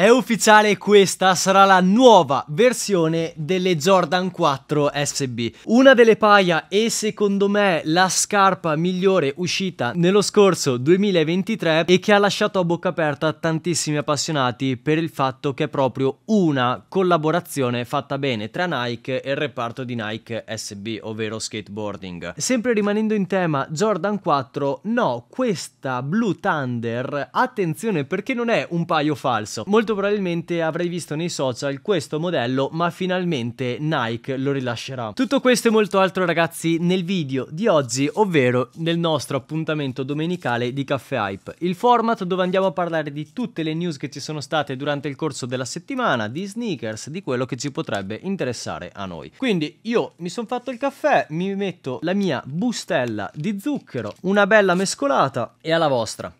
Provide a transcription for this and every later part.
È ufficiale questa sarà la nuova versione delle Jordan 4 SB. Una delle paia e secondo me la scarpa migliore uscita nello scorso 2023 e che ha lasciato a bocca aperta tantissimi appassionati per il fatto che è proprio una collaborazione fatta bene tra Nike e il reparto di Nike SB, ovvero skateboarding. Sempre rimanendo in tema Jordan 4, no, questa Blue Thunder, attenzione perché non è un paio falso. Molto Molto probabilmente avrei visto nei social questo modello ma finalmente Nike lo rilascerà. Tutto questo e molto altro ragazzi nel video di oggi ovvero nel nostro appuntamento domenicale di Caffè Hype. Il format dove andiamo a parlare di tutte le news che ci sono state durante il corso della settimana, di sneakers, di quello che ci potrebbe interessare a noi. Quindi io mi sono fatto il caffè, mi metto la mia bustella di zucchero, una bella mescolata e alla vostra.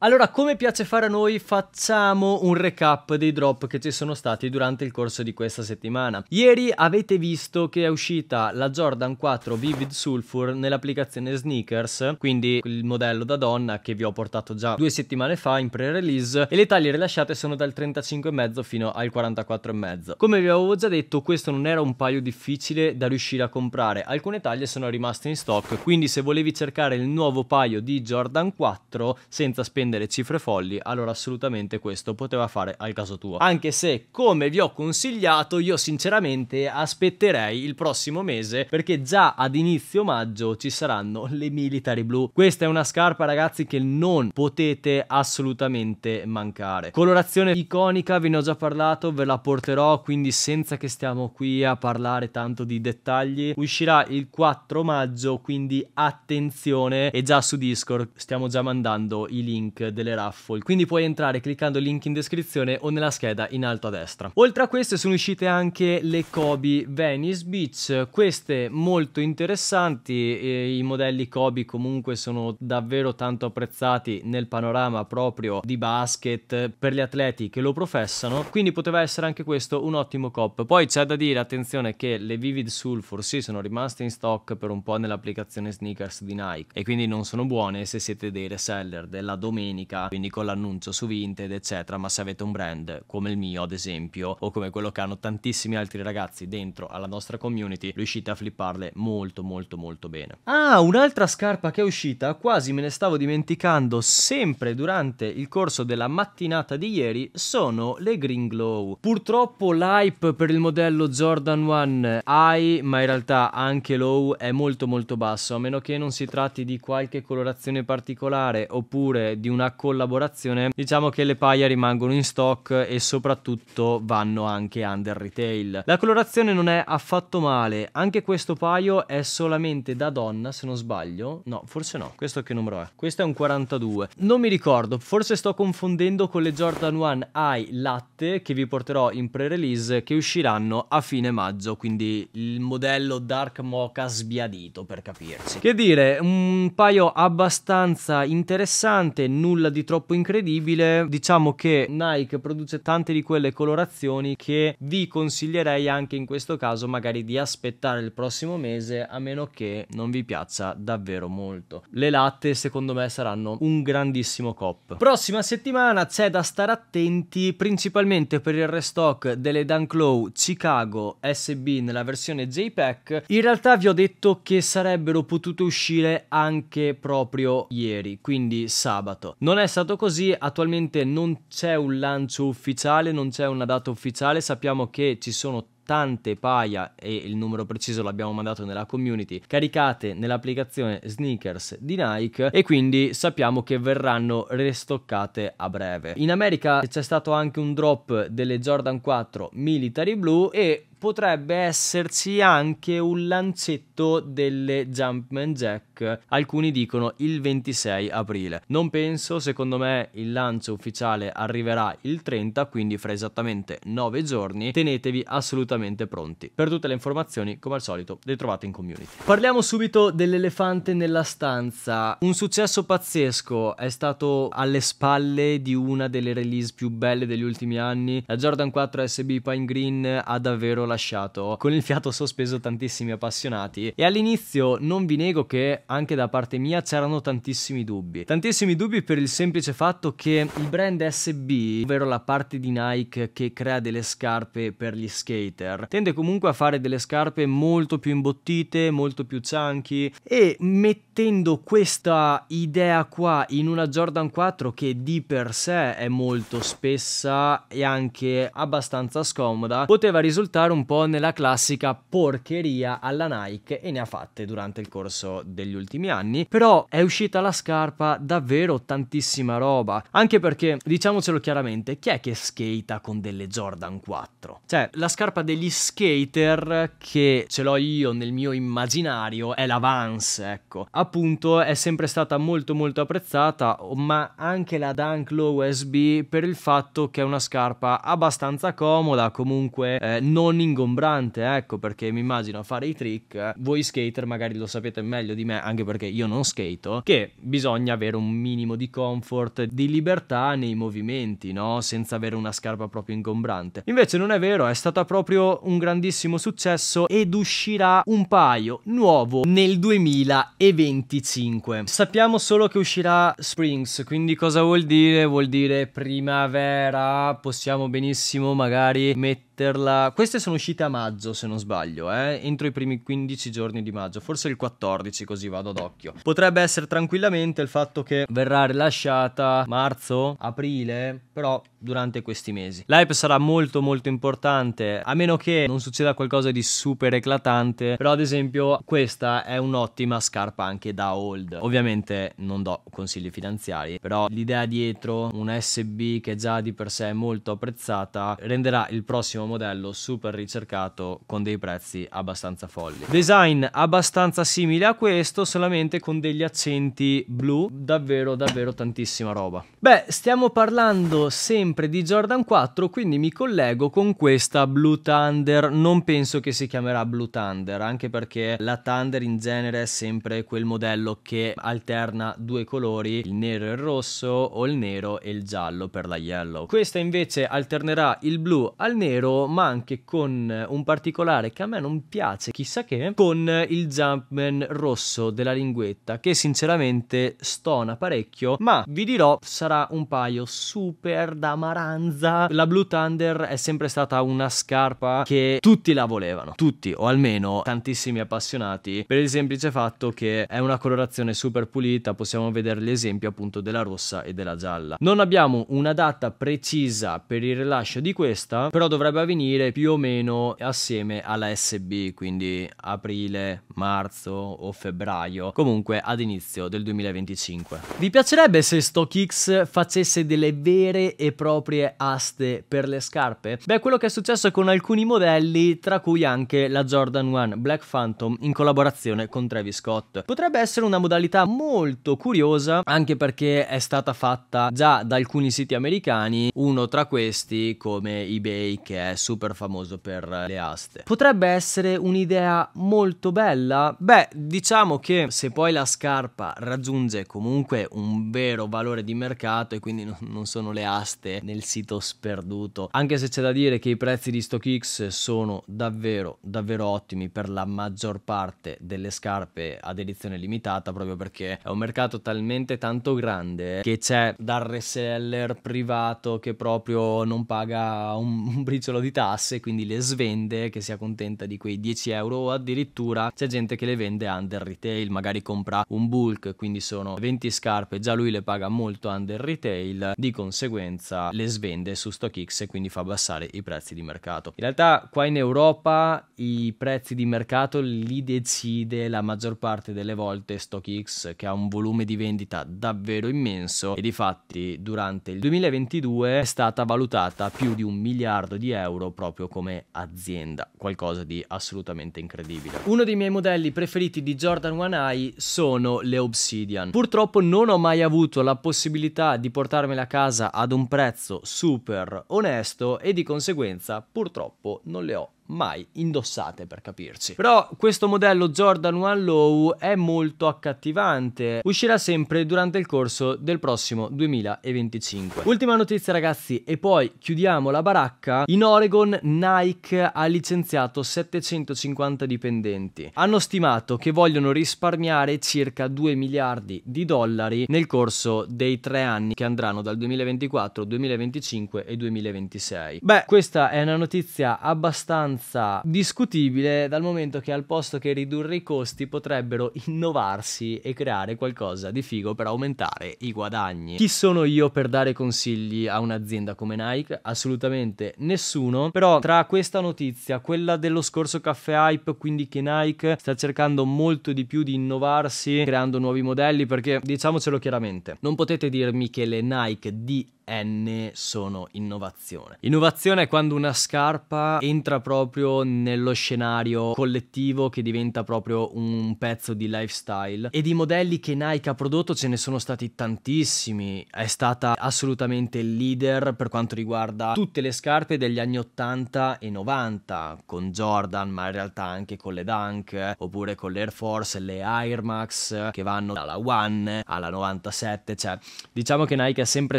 Allora, come piace fare a noi, facciamo un recap dei drop che ci sono stati durante il corso di questa settimana. Ieri avete visto che è uscita la Jordan 4 Vivid Sulfur nell'applicazione Sneakers, quindi il modello da donna che vi ho portato già due settimane fa in pre-release e le taglie rilasciate sono dal 35,5 fino al 44,5. Come vi avevo già detto, questo non era un paio difficile da riuscire a comprare, alcune taglie sono rimaste in stock, quindi se volevi cercare il nuovo paio di Jordan 4 senza spendere spendere cifre folli, allora assolutamente questo poteva fare al caso tuo. Anche se, come vi ho consigliato, io sinceramente aspetterei il prossimo mese perché già ad inizio maggio ci saranno le military blue. Questa è una scarpa, ragazzi, che non potete assolutamente mancare. Colorazione iconica, ve ne ho già parlato, ve la porterò, quindi senza che stiamo qui a parlare tanto di dettagli. Uscirà il 4 maggio, quindi attenzione e già su Discord stiamo già mandando i link delle raffle, quindi puoi entrare cliccando il link in descrizione o nella scheda in alto a destra. Oltre a queste sono uscite anche le Kobe Venice Beach, queste molto interessanti, e i modelli Kobe comunque sono davvero tanto apprezzati nel panorama proprio di basket per gli atleti che lo professano, quindi poteva essere anche questo un ottimo cop. Poi c'è da dire, attenzione, che le Vivid Sulfur sì sono rimaste in stock per un po' nell'applicazione sneakers di Nike e quindi non sono buone se siete dei reseller della domenica domenica, quindi con l'annuncio su Vinted, eccetera. Ma se avete un brand come il mio, ad esempio, o come quello che hanno tantissimi altri ragazzi dentro alla nostra community, riuscite a flipparle molto, molto, molto bene. Ah, un'altra scarpa che è uscita, quasi me ne stavo dimenticando, sempre durante il corso della mattinata di ieri, sono le Green Glow. Purtroppo l'hype per il modello Jordan 1 high, ma in realtà anche low, è molto, molto basso, a meno che non si tratti di qualche colorazione particolare oppure di un una collaborazione, diciamo che le paia rimangono in stock e soprattutto vanno anche under retail. La colorazione non è affatto male, anche questo paio è solamente da donna se non sbaglio, no forse no, questo che numero è? Questo è un 42, non mi ricordo, forse sto confondendo con le Jordan 1 High Latte che vi porterò in pre-release che usciranno a fine maggio, quindi il modello Dark Mocha sbiadito per capirci. Che dire, un paio abbastanza interessante, nuovo nulla di troppo incredibile. Diciamo che Nike produce tante di quelle colorazioni che vi consiglierei anche in questo caso magari di aspettare il prossimo mese a meno che non vi piaccia davvero molto. Le latte secondo me saranno un grandissimo cop. Prossima settimana c'è da stare attenti principalmente per il restock delle Dunklow Chicago SB nella versione JPEG. In realtà vi ho detto che sarebbero potute uscire anche proprio ieri, quindi sabato mercato. Non è stato così, attualmente non c'è un lancio ufficiale, non c'è una data ufficiale, sappiamo che ci sono tante paia e il numero preciso l'abbiamo mandato nella community caricate nell'applicazione sneakers di Nike e quindi sappiamo che verranno restoccate a breve in America c'è stato anche un drop delle Jordan 4 Military Blue e potrebbe esserci anche un lancetto delle Jumpman Jack, alcuni dicono il 26 aprile. Non penso, secondo me il lancio ufficiale arriverà il 30, quindi fra esattamente 9 giorni, tenetevi assolutamente pronti. Per tutte le informazioni, come al solito, le trovate in community. Parliamo subito dell'elefante nella stanza. Un successo pazzesco, è stato alle spalle di una delle release più belle degli ultimi anni. La Jordan 4 SB Pine Green ha davvero lasciato con il fiato sospeso tantissimi appassionati e all'inizio non vi nego che anche da parte mia c'erano tantissimi dubbi. Tantissimi dubbi per il semplice fatto che il brand SB, ovvero la parte di Nike che crea delle scarpe per gli skater, tende comunque a fare delle scarpe molto più imbottite, molto più chunky e mettendo questa idea qua in una Jordan 4 che di per sé è molto spessa e anche abbastanza scomoda, poteva risultare un un po' nella classica porcheria alla Nike e ne ha fatte durante il corso degli ultimi anni, però è uscita la scarpa davvero tantissima roba, anche perché diciamocelo chiaramente, chi è che skata con delle Jordan 4? Cioè, la scarpa degli skater che ce l'ho io nel mio immaginario è la Vans, ecco. Appunto, è sempre stata molto molto apprezzata, ma anche la Dunk Low USB per il fatto che è una scarpa abbastanza comoda, comunque eh, non in ingombrante, ecco, perché mi immagino a fare i trick, eh. voi skater magari lo sapete meglio di me, anche perché io non skato, che bisogna avere un minimo di comfort, di libertà nei movimenti, no? Senza avere una scarpa proprio ingombrante. Invece non è vero, è stata proprio un grandissimo successo ed uscirà un paio nuovo nel 2025. Sappiamo solo che uscirà Springs, quindi cosa vuol dire? Vuol dire primavera, possiamo benissimo magari mettere metterla. Queste sono uscite a maggio, se non sbaglio, eh? entro i primi 15 giorni di maggio, forse il 14, così vado d'occhio. Potrebbe essere tranquillamente il fatto che verrà rilasciata marzo, aprile, però durante questi mesi. L'hype sarà molto molto importante, a meno che non succeda qualcosa di super eclatante, però ad esempio questa è un'ottima scarpa anche da hold. Ovviamente non do consigli finanziari, però l'idea dietro un SB che già di per sé è molto apprezzata renderà il prossimo modello super ricercato con dei prezzi abbastanza folli. Design abbastanza simile a questo, solamente con degli accenti blu, davvero davvero tantissima roba. Beh, stiamo parlando sempre di Jordan 4, quindi mi collego con questa Blue Thunder, non penso che si chiamerà Blue Thunder, anche perché la Thunder in genere è sempre quel modello che alterna due colori, il nero e il rosso o il nero e il giallo per la yellow. Questa invece alternerà il blu al nero ma anche con eh, un particolare che a me non piace, chissà che, con eh, il Jumpman rosso della linguetta, che sinceramente stona parecchio, ma vi dirò sarà un paio super da maranza. La Blue Thunder è sempre stata una scarpa che tutti la volevano, tutti o almeno tantissimi appassionati, per il semplice fatto che è una colorazione super pulita, possiamo vedere l'esempio appunto della rossa e della gialla. Non abbiamo una data precisa per il rilascio di questa, però dovrebbe avere avvenire più o meno assieme alla SB, quindi aprile, marzo o febbraio, comunque ad inizio del 2025. Vi piacerebbe se StockX facesse delle vere e proprie aste per le scarpe? Beh, quello che è successo con alcuni modelli, tra cui anche la Jordan 1 Black Phantom in collaborazione con Travis Scott. Potrebbe essere una modalità molto curiosa, anche perché è stata fatta già da alcuni siti americani, uno tra questi come eBay che è super famoso per eh, le aste. Potrebbe essere un'idea molto bella? Beh, diciamo che se poi la scarpa raggiunge comunque un vero valore di mercato e quindi non sono le aste nel sito sperduto, anche se c'è da dire che i prezzi di StockX sono davvero davvero ottimi per la maggior parte delle scarpe ad edizione limitata proprio perché è un mercato talmente tanto grande che c'è dal reseller privato che proprio non paga un, un briciolo calo di tasse, quindi le svende, che si accontenta di quei 10 euro o addirittura c'è gente che le vende under retail, magari compra un bulk, quindi sono 20 scarpe, già lui le paga molto under retail, di conseguenza le svende su StockX e quindi fa abbassare i prezzi di mercato. In realtà qua in Europa i prezzi di mercato li decide la maggior parte delle volte StockX che ha un volume di vendita davvero immenso e di fatti durante il 2022 è stata valutata più di un miliardo di euro euro proprio come azienda, qualcosa di assolutamente incredibile. Uno dei miei modelli preferiti di Jordan One Eye sono le Obsidian. Purtroppo non ho mai avuto la possibilità di portarmela a casa ad un prezzo super onesto e di conseguenza purtroppo non le ho mai indossate per capirci. Però questo modello Jordan One Low è molto accattivante, uscirà sempre durante il corso del prossimo 2025. Ultima notizia ragazzi e poi chiudiamo la baracca, in Oregon Nike ha licenziato 750 dipendenti, hanno stimato che vogliono risparmiare circa 2 miliardi di dollari nel corso dei tre anni che andranno dal 2024, 2025 e 2026. Beh, questa è una notizia abbastanza abbastanza discutibile dal momento che al posto che ridurre i costi potrebbero innovarsi e creare qualcosa di figo per aumentare i guadagni. Chi sono io per dare consigli a un'azienda come Nike? Assolutamente nessuno, però tra questa notizia, quella dello scorso caffè hype, quindi che Nike sta cercando molto di più di innovarsi creando nuovi modelli perché diciamocelo chiaramente, non potete dirmi che le Nike DN sono innovazione. Innovazione è quando una scarpa entra proprio proprio nello scenario collettivo che diventa proprio un pezzo di lifestyle e di modelli che Nike ha prodotto ce ne sono stati tantissimi, è stata assolutamente il leader per quanto riguarda tutte le scarpe degli anni 80 e 90 con Jordan ma in realtà anche con le Dunk oppure con le Air Force, le Air Max che vanno dalla One alla 97 cioè diciamo che Nike è sempre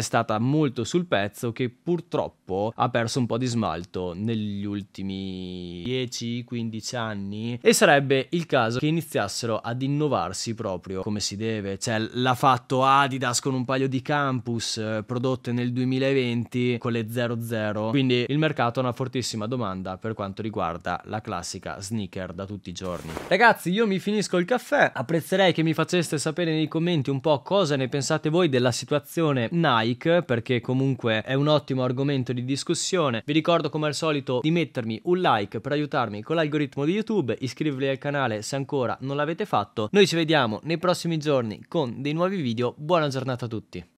stata molto sul pezzo che purtroppo ha perso un po' di smalto negli ultimi 10-15 anni, e sarebbe il caso che iniziassero ad innovarsi proprio come si deve. Cioè, l'ha fatto Adidas con un paio di campus eh, prodotte nel 2020 con le 00, quindi il mercato ha una fortissima domanda per quanto riguarda la classica sneaker da tutti i giorni. Ragazzi, io mi finisco il caffè, apprezzerei che mi faceste sapere nei commenti un po' cosa ne pensate voi della situazione Nike, perché comunque è un ottimo argomento di discussione. Vi ricordo come al solito di mettermi un like like per aiutarmi con l'algoritmo di YouTube, iscrivervi al canale se ancora non l'avete fatto. Noi ci vediamo nei prossimi giorni con dei nuovi video, buona giornata a tutti!